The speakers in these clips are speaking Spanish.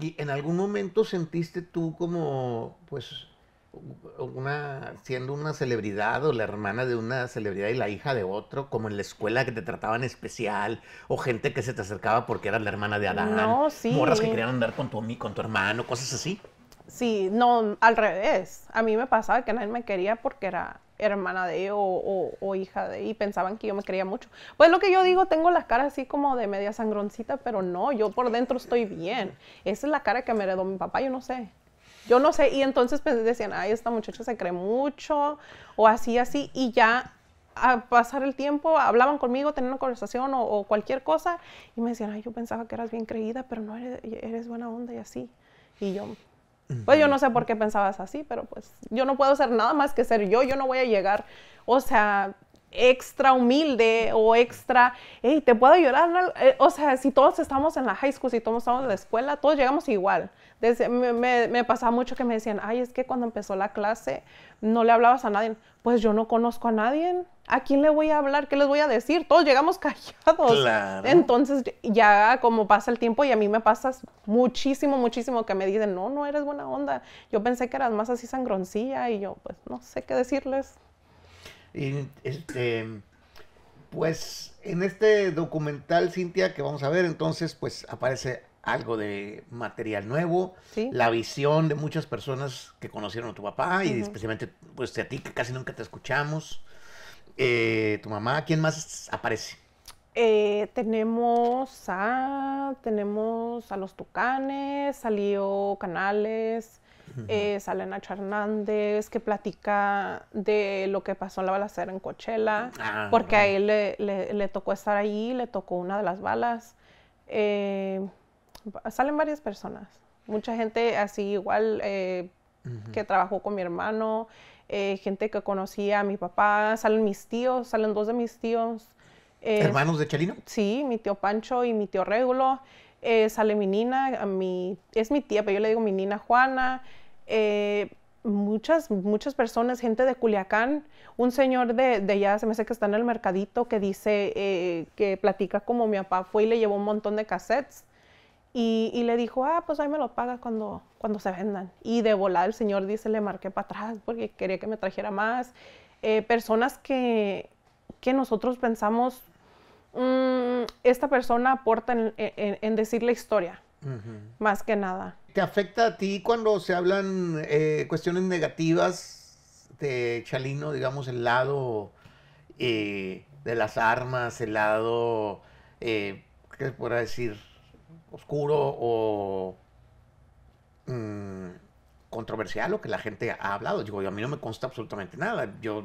¿Y en algún momento sentiste tú como, pues, una, siendo una celebridad o la hermana de una celebridad y la hija de otro, como en la escuela que te trataban especial, o gente que se te acercaba porque eras la hermana de Adán, no, sí. morras que querían andar con tu, con tu hermano, cosas así? Sí, no, al revés. A mí me pasaba que nadie me quería porque era hermana de o, o, hija de y pensaban que yo me creía mucho. Pues lo que yo digo, tengo la cara así como de media sangroncita, pero no, yo por dentro estoy bien. Esa es la cara que me heredó mi papá, yo no sé. Yo no sé, y entonces pues, decían, ay, esta muchacha se cree mucho, o así, así, y ya a pasar el tiempo, hablaban conmigo, tenían una conversación o, cualquier cosa, y me decían, ay, yo pensaba que eras bien creída, pero no eres, eres buena onda y así. Y yo, pues yo no sé por qué pensabas así, pero pues yo no puedo ser nada más que ser yo, yo no voy a llegar, o sea, extra humilde o extra, hey, te puedo llorar, eh, o sea, si todos estamos en la high school, si todos estamos en la escuela, todos llegamos igual. Desde, me, me, pasaba mucho que me decían, ay, es que cuando empezó la clase no le hablabas a nadie, pues yo no conozco a nadie, ¿a quién le voy a hablar? ¿Qué les voy a decir? Todos llegamos callados. Entonces ya como pasa el tiempo y a mí me pasa muchísimo, muchísimo que me dicen, no, no eres buena onda. Yo pensé que eras más así sangroncilla y yo pues no sé qué decirles. Y este, pues en este documental, Cintia, que vamos a ver, entonces pues aparece algo de material nuevo, la visión de muchas personas que conocieron a tu papá y especialmente pues a ti que casi nunca te escuchamos. Eh, tu mamá, ¿quién más aparece? Eh, tenemos a tenemos a los Tucanes, salió Canales, eh, sale Nacho Hernández, que platica de lo que pasó en la balacera en Coachella, ah, porque a él le, tocó estar ahí, le tocó una de las balas. salen varias personas, mucha gente así igual que trabajó con mi hermano, eh, gente que conocía a mi papá, salen mis tíos, salen dos de mis tíos. ¿Hermanos de Chelino? Sí, mi tío Pancho y mi tío Regulo. Eh, sale mi nina, mi, es mi tía, pero yo le digo mi nina Juana. Eh, muchas, muchas personas, gente de Culiacán. Un señor de, de allá, se me hace que está en el mercadito, que dice, que platica como mi papá fue y le llevó un montón de cassettes y, le dijo, ah, pues ahí me lo paga cuando, cuando se vendan. Y de volada el señor dice, le marqué para atrás porque quería que me trajera más. Eh, personas que, que, nosotros pensamos, mm, esta persona aporta en, decir la historia, más que nada. ¿Te afecta a ti cuando se hablan eh, cuestiones negativas de Chalino, digamos, el lado eh, de las armas, el lado, ¿qué se podrá decir? oscuro o mm, controversial o que la gente ha hablado. Digo, a mí no me consta absolutamente nada. Yo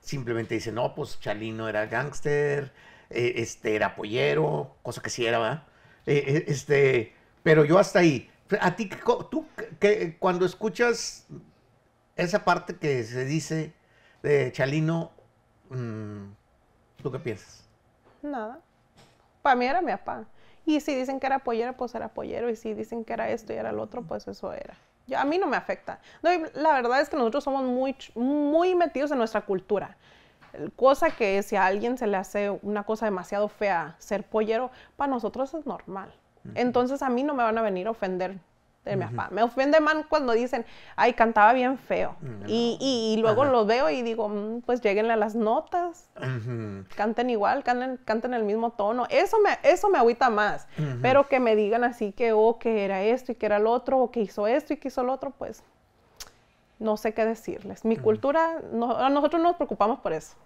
simplemente dice, no, pues Chalino era gángster, e, este era pollero, cosa que sí era, ¿verdad? E, e, este, pero yo hasta ahí. A ti, tú, que cuando escuchas esa parte que se dice de Chalino, mm, ¿tú qué piensas? Nada. Para mí era mi papá. Y si dicen que era pollero, pues era pollero. Y si dicen que era esto y era el otro, pues eso era. a mí no me afecta. la verdad es que nosotros somos muy, muy metidos en nuestra cultura. Cosa que si a alguien se le hace una cosa demasiado fea ser pollero, para nosotros es normal. Entonces a mí no me van a venir a ofender me ofende más cuando dicen, ay, cantaba bien feo. Mm, y, luego lo veo y digo, mm, pues lleguen a las notas, canten igual, canten, canten, el mismo tono. Eso me, eso me agüita más. Pero que me digan así que, oh, que era esto y que era lo otro, o que hizo esto y que hizo lo otro, pues no sé qué decirles. Mi mm. cultura, no, nosotros nos preocupamos por eso.